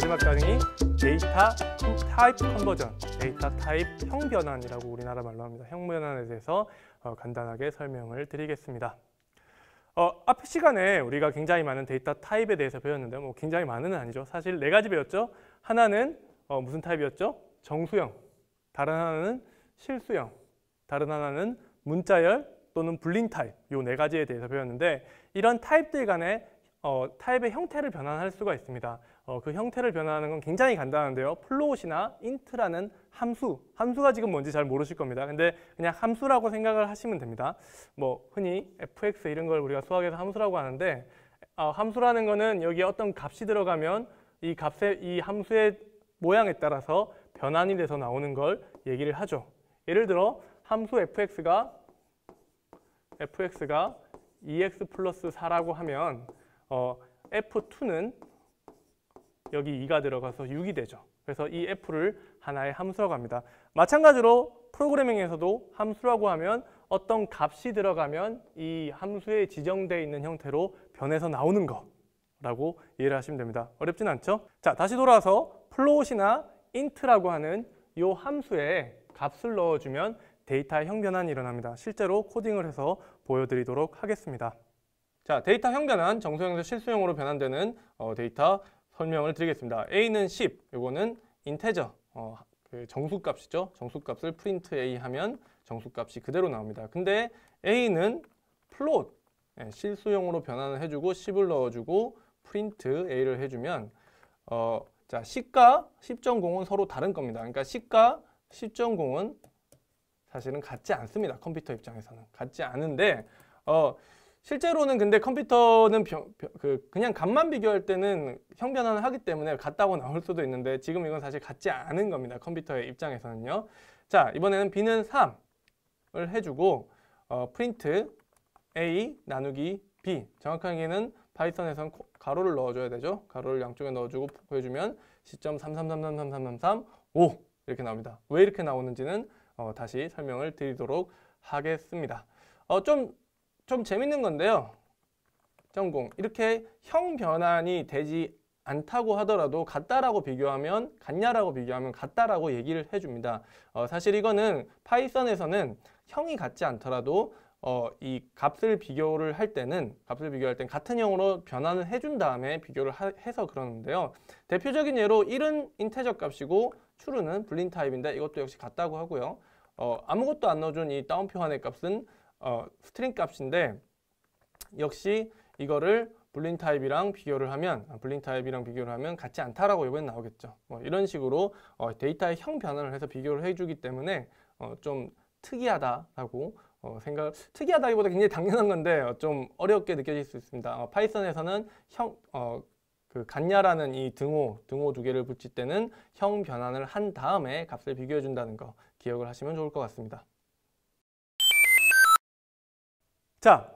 마지막 가능 데이터 타입 컨버전, 데이터 타입 형변환이라고 우리나라 말로 합니다. 형변환에 대해서 어, 간단하게 설명을 드리겠습니다. 어, 앞 시간에 우리가 굉장히 많은 데이터 타입에 대해서 배웠는데 뭐 굉장히 많은 아니죠. 사실 네 가지 배웠죠. 하나는 어, 무슨 타입이었죠? 정수형, 다른 하나는 실수형, 다른 하나는 문자열 또는 불린 타입 요 네 가지에 대해서 배웠는데 이런 타입들 간의 어, 타입의 형태를 변환할 수가 있습니다. 어, 그 형태를 변화하는 건 굉장히 간단한데요. 플롯이나 인트라는 함수, 함수가 지금 뭔지 잘 모르실 겁니다. 근데 그냥 함수라고 생각을 하시면 됩니다. 뭐 흔히 fx 이런 걸 우리가 수학에서 함수라고 하는데 어, 함수라는 거는 여기에 어떤 값이 들어가면 이 값의 이 함수의 모양에 따라서 변환이 돼서 나오는 걸 얘기를 하죠. 예를 들어 함수 fx가 fx가 2x e 플러스 4라고 하면 어, f2는 여기 2가 들어가서 6이 되죠. 그래서 이 F를 하나의 함수라고 합니다. 마찬가지로 프로그래밍에서도 함수라고 하면 어떤 값이 들어가면 이 함수에 지정되어 있는 형태로 변해서 나오는 거라고 이해를 하시면 됩니다. 어렵진 않죠? 자, 다시 돌아와서 플롯이나 인트라고 하는 이 함수에 값을 넣어주면 데이터 형변환이 일어납니다. 실제로 코딩을 해서 보여드리도록 하겠습니다. 자, 데이터 형변환, 정수형에서 실수형으로 변환되는 어, 데이터 설명을 드리겠습니다. a는 10, 이거는 인테저, 어, 그 정수값이죠. 정수값을 프린트 a 하면 정수값이 그대로 나옵니다. 근데 a는 플롯, 예, 실수용으로 변환을 해주고 10을 넣어주고 프린트 a를 해주면 어, 자 10과 10.0은 서로 다른 겁니다. 그러니까 10과 10.0은 사실은 같지 않습니다. 컴퓨터 입장에서는 같지 않은데 어, 실제로는 근데 컴퓨터는 병, 병, 그 그냥 값만 비교할 때는 형변환을 하기 때문에 같다고 나올 수도 있는데 지금 이건 사실 같지 않은 겁니다. 컴퓨터의 입장에서는요. 자 이번에는 b는 3을 해주고 어, 프린트 a 나누기 b 정확하게는 파이썬에선 가로를 넣어줘야 되죠. 가로를 양쪽에 넣어주고 보여주면 시점 333333335 이렇게 나옵니다. 왜 이렇게 나오는지는 어, 다시 설명을 드리도록 하겠습니다. 어, 좀좀 재밌는 건데요. 전공 이렇게 형 변환이 되지 않다고 하더라도 같다라고 비교하면 같냐라고 비교하면 같다라고 얘기를 해줍니다. 어, 사실 이거는 파이썬에서는 형이 같지 않더라도 어, 이 값을 비교를 할 때는 값을 비교할 땐 같은 형으로 변환을 해준 다음에 비교를 하, 해서 그러는데요. 대표적인 예로 1은 인테저 값이고 true는 불린 타입인데 이것도 역시 같다고 하고요. 어, 아무것도 안 넣어준 이 다운표 하나의 값은 어, 스트링 값인데 역시 이거를 불린 타입이랑 비교를 하면 불린 아, 타입이랑 비교를 하면 같지 않다라고 이번에 나오겠죠. 뭐 이런 식으로 어, 데이터의 형변환을 해서 비교를 해주기 때문에 어, 좀 특이하다라고 어, 생각 특이하다기보다 굉장히 당연한 건데 어, 좀 어렵게 느껴질 수 있습니다. 어, 파이썬에서는 형 어, 그같냐라는이 등호 등호 두 개를 붙일 때는 형 변환을 한 다음에 값을 비교해 준다는 거 기억을 하시면 좋을 것 같습니다. 자,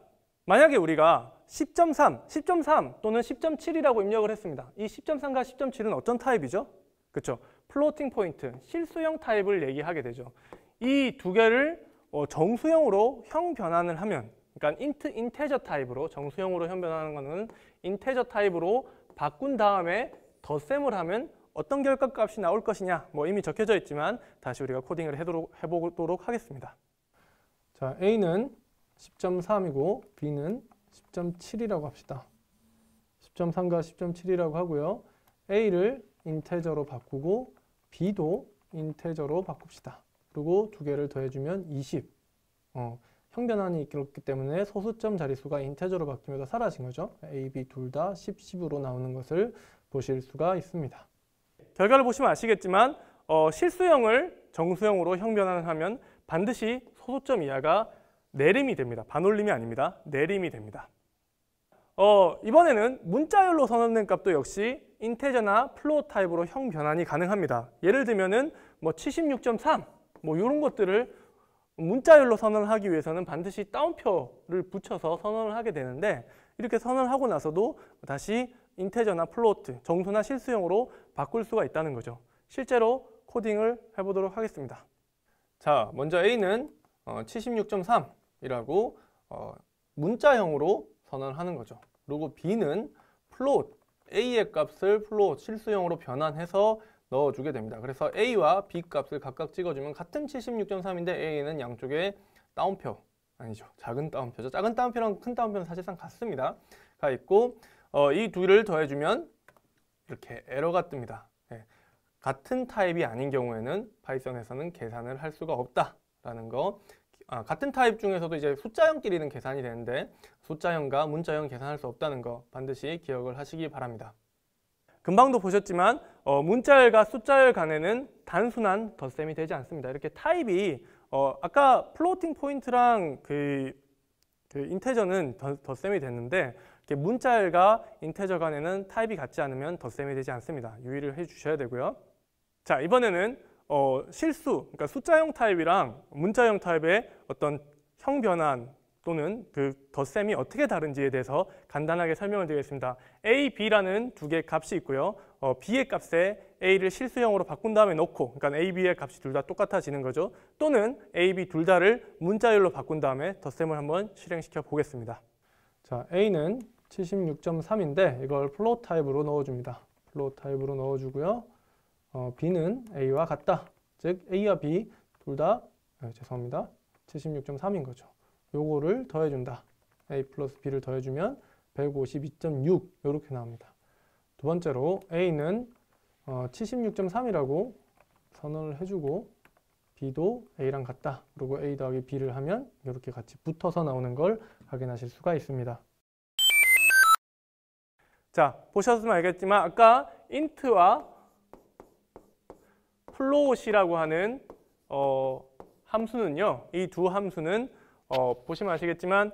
만약에 우리가 10.3, 10.3 또는 10.7이라고 입력을 했습니다. 이 10.3과 10.7은 어떤 타입이죠? 그렇죠. 플로팅 포인트, 실수형 타입을 얘기하게 되죠. 이 두 개를 어, 정수형으로 형 변환을 하면 그러니까 인트 인테저 타입으로 정수형으로 형 변환하는 거는 인테저 타입으로 바꾼 다음에 덧셈을 하면 어떤 결과값이 나올 것이냐 뭐 이미 적혀져 있지만 다시 우리가 코딩을 해 해보도록 하겠습니다. 자, A는 10.3이고 B는 10.7이라고 합시다. 10.3과 10.7이라고 하고요. A를 인테저로 바꾸고 B도 인테저로 바꿉시다. 그리고 두 개를 더해주면 20. 어, 형변환이 있기 때문에 소수점 자릿수가 인테저로 바뀌면서 사라진 거죠. A, B 둘 다 10, 10으로 나오는 것을 보실 수가 있습니다. 결과를 보시면 아시겠지만 어, 실수형을 정수형으로 형변환 하면 반드시 소수점 이하가 내림이 됩니다. 반올림이 아닙니다. 내림이 됩니다. 어, 이번에는 문자열로 선언된 값도 역시 인테저나 플로어 타입으로 형 변환이 가능합니다. 예를 들면은 뭐 76.3, 뭐 이런 것들을 문자열로 선언을 하기 위해서는 반드시 따옴표를 붙여서 선언을 하게 되는데 이렇게 선언을 하고 나서도 다시 인테저나 플로트, 어 정수나 실수형으로 바꿀 수가 있다는 거죠. 실제로 코딩을 해보도록 하겠습니다. 자, 먼저 A는 76.3 어, 이라고 어, 문자형으로 선언하는 거죠. 그리고 B는 f l o A의 t a 값을 float 실수형으로 변환해서 넣어주게 됩니다. 그래서 A와 B 값을 각각 찍어주면 같은 76.3인데 A는 양쪽에 따옴표 아니죠. 작은 따옴표죠. 작은 따옴표랑 큰 따옴표는 사실상 같습니다. 가 있고 어, 이 둘을 더해주면 이렇게 에러가 뜹니다. 네. 같은 타입이 아닌 경우에는 파이썬에서는 계산을 할 수가 없다라는 거 아, 같은 타입 중에서도 이제 숫자형끼리는 계산이 되는데 숫자형과 문자형 계산할 수 없다는 거 반드시 기억을 하시기 바랍니다. 금방도 보셨지만 어, 문자열과 숫자열 간에는 단순한 덧셈이 되지 않습니다. 이렇게 타입이 어, 아까 플로팅 포인트랑 그, 그 인테저는 덧셈이 됐는데 문자열과 인테저 간에는 타입이 같지 않으면 덧셈이 되지 않습니다. 유의를 해주셔야 되고요. 자 이번에는 어, 실수, 그러니까 숫자형 타입이랑 문자형 타입의 어떤 형 변환 또는 그 덧셈이 어떻게 다른지에 대해서 간단하게 설명을 드리겠습니다. A, B라는 두 개의 값이 있고요. 어, B의 값에 A를 실수형으로 바꾼 다음에 넣고 그러니까 A, B의 값이 둘 다 똑같아지는 거죠. 또는 A, B 둘 다를 문자열로 바꾼 다음에 덧셈을 한번 실행시켜 보겠습니다. 자, A는 76.3인데 이걸 플롯 타입으로 넣어줍니다. 플롯 타입으로 넣어주고요. 어, B는 A와 같다. 즉 A와 B 둘다 아, 죄송합니다. 76.3인 거죠. 요거를 더해준다. A 플러스 B를 더해주면 152.6 이렇게 나옵니다. 두 번째로 A는 어, 76.3이라고 선언을 해주고 B도 A랑 같다. 그리고 A 더하기 B를 하면 이렇게 같이 붙어서 나오는 걸 확인하실 수가 있습니다. 자, 보셨으면 알겠지만 아까 int와 플로우시라고 하는 어, 함수는요. 이 두 함수는 어, 보시면 아시겠지만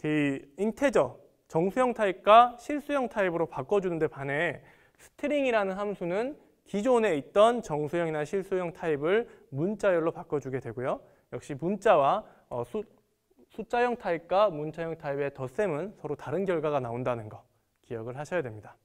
그 인테저 정수형 타입과 실수형 타입으로 바꿔주는 데 반해 스트링이라는 함수는 기존에 있던 정수형이나 실수형 타입을 문자열로 바꿔주게 되고요. 역시 문자와 어, 수, 숫자형 타입과 문자형 타입의 덧셈은 서로 다른 결과가 나온다는 거 기억을 하셔야 됩니다.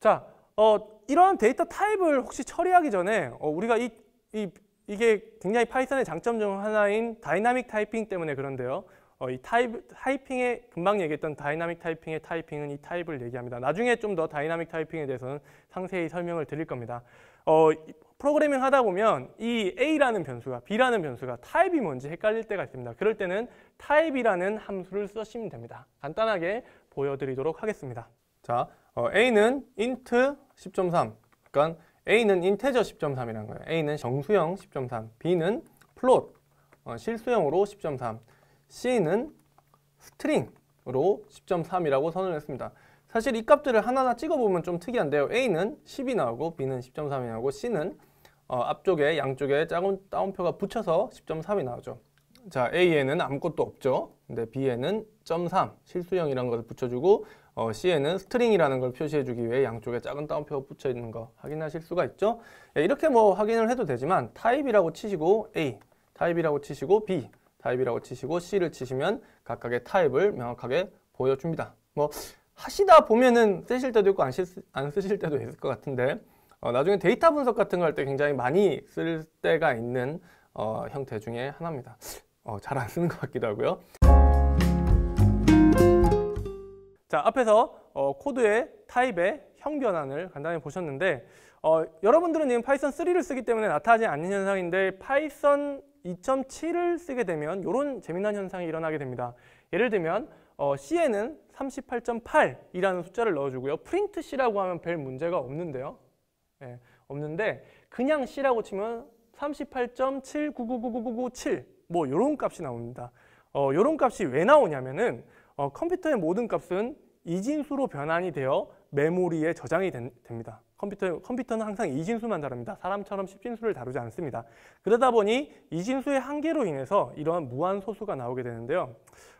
자, 어, 이러한 데이터 타입을 혹시 처리하기 전에 어, 우리가 이, 이, 이게 굉장히 파이썬의 장점 중 하나인 다이나믹 타이핑 때문에 그런데요. 어, 이 타입, 타이핑에 금방 얘기했던 다이나믹 타이핑의 타이핑은 이 타입을 얘기합니다. 나중에 좀 더 다이나믹 타이핑에 대해서는 상세히 설명을 드릴 겁니다. 어, 프로그래밍 하다 보면 이 A라는 변수가 B라는 변수가 타입이 뭔지 헷갈릴 때가 있습니다. 그럴 때는 타입이라는 함수를 쓰시면 됩니다. 간단하게 보여드리도록 하겠습니다. 자, 어, A는 int 10.3 그러니까 A는 인테저 10.3이라는 거예요. A는 정수형 10.3 B는 플롯 어, 실수형으로 10.3 C는 스트링으로 10.3이라고 선언 했습니다. 사실 이 값들을 하나하나 찍어보면 좀 특이한데요. A는 10이 나오고 B는 10.3이 나오고 C는 어, 앞쪽에 양쪽에 작은 따옴표가 붙여서 10.3이 나오죠. 자 A에는 아무것도 없죠. 근데 B에는 3 실수형이라는 것을 붙여주고 어, C에는 스트링이라는 걸 표시해주기 위해 양쪽에 작은 따옴표가 붙여있는 거 확인하실 수가 있죠. 예, 이렇게 뭐 확인을 해도 되지만 타입이라고 치시고 A, 타입이라고 치시고 B, 타입이라고 치시고 C를 치시면 각각의 타입을 명확하게 보여줍니다. 뭐 하시다 보면은 쓰실 때도 있고 안, 시, 안 쓰실 때도 있을 것 같은데 어, 나중에 데이터 분석 같은 거 할 때 굉장히 많이 쓸 때가 있는 어, 형태 중에 하나입니다. 어, 잘 안 쓰는 것 같기도 하고요. 자, 앞에서 어, 코드의 타입의 형 변환을 간단히 보셨는데 어, 여러분들은 지금 파이썬 3를 쓰기 때문에 나타나지 않는 현상인데 파이썬 2.7을 쓰게 되면 이런 재미난 현상이 일어나게 됩니다. 예를 들면 어, C에는 38.8이라는 숫자를 넣어주고요. 프린트 C라고 하면 별 문제가 없는데요. 네, 없는데 그냥 C라고 치면 38.7999997 뭐 이런 값이 나옵니다. 어, 이런 값이 왜 나오냐면은 어, 컴퓨터의 모든 값은 이진수로 변환이 되어 메모리에 저장이 된, 됩니다. 컴퓨터, 컴퓨터는 항상 이진수만 다룹니다. 사람처럼 십진수를 다루지 않습니다. 그러다 보니 이진수의 한계로 인해서 이러한 무한소수가 나오게 되는데요.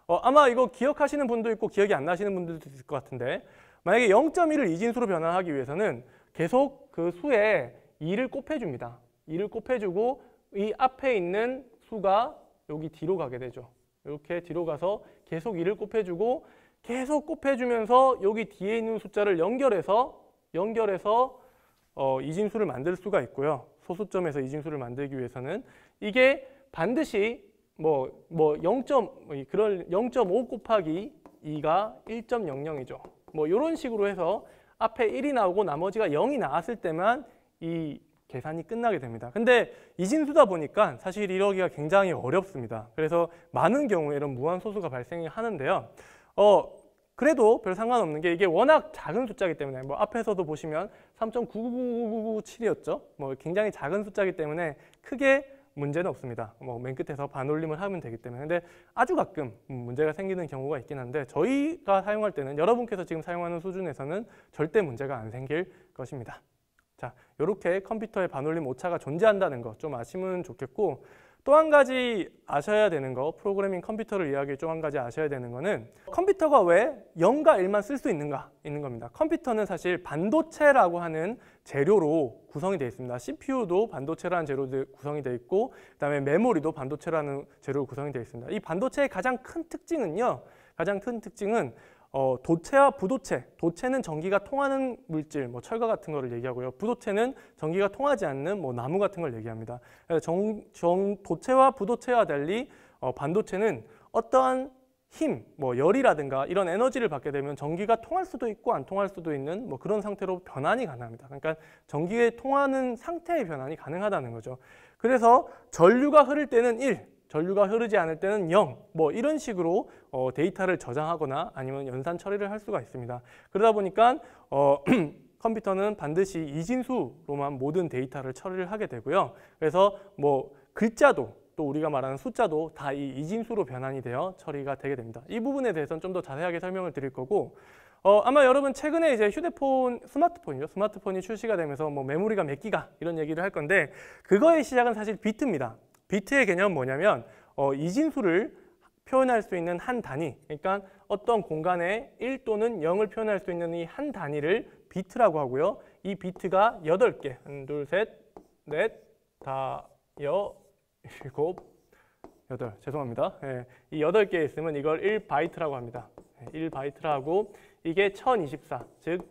어, 아마 이거 기억하시는 분도 있고 기억이 안 나시는 분들도 있을 것 같은데 만약에 0.1을 이진수로 변환하기 위해서는 계속 그 수에 2를 곱해줍니다. 2를 곱해주고 이 앞에 있는 수가 여기 뒤로 가게 되죠. 이렇게 뒤로 가서 계속 이를 곱해주고 계속 곱해주면서 여기 뒤에 있는 숫자를 연결해서 연결해서 어, 이진수를 만들 수가 있고요. 소수점에서 이진수를 만들기 위해서는 이게 반드시 뭐, 뭐 0. 그럴 0.5 곱하기 2가 1.00이죠. 뭐 이런 식으로 해서 앞에 1이 나오고 나머지가 0이 나왔을 때만 이 계산이 끝나게 됩니다. 근데 이진수다 보니까 사실 이러기가 굉장히 어렵습니다. 그래서 많은 경우에 이런 무한소수가 발생하는데요. 어, 그래도 별 상관없는 게 이게 워낙 작은 숫자이기 때문에 뭐 앞에서도 보시면 3.99997이었죠. 뭐 굉장히 작은 숫자이기 때문에 크게 문제는 없습니다. 뭐 맨 끝에서 반올림을 하면 되기 때문에 근데 아주 가끔 문제가 생기는 경우가 있긴 한데 저희가 사용할 때는 여러분께서 지금 사용하는 수준에서는 절대 문제가 안 생길 것입니다. 자, 이렇게 컴퓨터의 반올림 오차가 존재한다는 거 좀 아시면 좋겠고 또 한 가지 아셔야 되는 거 프로그래밍 컴퓨터를 이야기 좀한 가지 아셔야 되는 거는 컴퓨터가 왜 0과 1만 쓸 수 있는가 있는 겁니다. 컴퓨터는 사실 반도체라고 하는 재료로 구성이 되어 있습니다. CPU도 반도체라는 재료로 구성이 되어 있고 그다음에 메모리도 반도체라는 재료로 구성이 되어 있습니다. 이 반도체의 가장 큰 특징은요. 가장 큰 특징은 어, 도체와 부도체, 도체는 전기가 통하는 물질, 뭐 철과 같은 거를 얘기하고요. 부도체는 전기가 통하지 않는 뭐 나무 같은 걸 얘기합니다. 정, 정, 도체와 부도체와 달리 어, 반도체는 어떠한 힘, 뭐 열이라든가 이런 에너지를 받게 되면 전기가 통할 수도 있고 안 통할 수도 있는 뭐 그런 상태로 변환이 가능합니다. 그러니까 전기의 통하는 상태의 변환이 가능하다는 거죠. 그래서 전류가 흐를 때는 1, 전류가 흐르지 않을 때는 0, 뭐 이런 식으로 어, 데이터를 저장하거나 아니면 연산 처리를 할 수가 있습니다. 그러다 보니까 어, 컴퓨터는 반드시 이진수로만 모든 데이터를 처리를 하게 되고요. 그래서 뭐 글자도 또 우리가 말하는 숫자도 다 이 이진수로 변환이 되어 처리가 되게 됩니다. 이 부분에 대해서는 좀 더 자세하게 설명을 드릴 거고 어, 아마 여러분 최근에 이제 휴대폰, 스마트폰이요 스마트폰이 출시가 되면서 뭐 메모리가 몇 기가 이런 얘기를 할 건데 그거의 시작은 사실 비트입니다. 비트의 개념은 뭐냐면 어, 이진수를 표현할 수 있는 한 단위 그러니까 어떤 공간에 1 또는 0을 표현할 수 있는 이 한 단위를 비트라고 하고요. 이 비트가 8개 1, 2, 3, 4, 5, 6, 곱여 죄송합니다. 예, 이 8개 에 있으면 이걸 1바이트라고 합니다. 1바이트라고 예, 이게 1024, 즉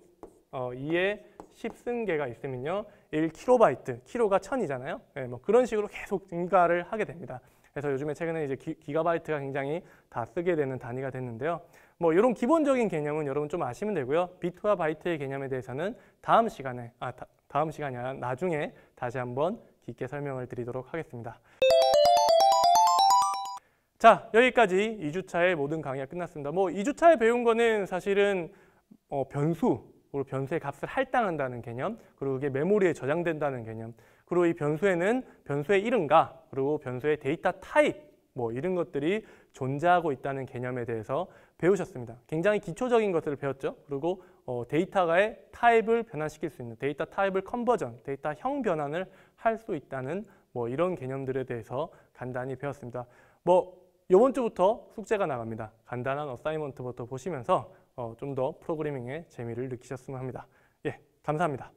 어, 2의 1 0승계가 있으면요. 1kb, 키로가 천이잖아요. 네, 뭐 그런 식으로 계속 증가를 하게 됩니다. 그래서 요즘에 최근에 이제 기, 가바이트가 굉장히 다 쓰게 되는 단위가 됐는데요. 뭐 이런 기본적인 개념은 여러분 좀 아시면 되고요. 비트와 바이트의 개념에 대해서는 다음 시간에 아 다, 다음 시간이 아니라 나중에 다시 한번 깊게 설명을 드리도록 하겠습니다. 자 여기까지 2주차의 모든 강의가 끝났습니다. 뭐 2주차에 배운 거는 사실은 어, 변수 그리고 변수의 값을 할당한다는 개념, 그리고 그게 메모리에 저장된다는 개념, 그리고 이 변수에는 변수의 이름과 그리고 변수의 데이터 타입 뭐 이런 것들이 존재하고 있다는 개념에 대해서 배우셨습니다. 굉장히 기초적인 것들을 배웠죠. 그리고 어, 데이터의 타입을 변환시킬 수 있는 데이터 타입을 컨버전, 데이터형 변환을 할 수 있다는 뭐 이런 개념들에 대해서 간단히 배웠습니다. 뭐 이번 주부터 숙제가 나갑니다. 간단한 어사이먼트부터 보시면서 어, 좀더 프로그래밍의 재미를 느끼셨으면 합니다. 예, 감사합니다.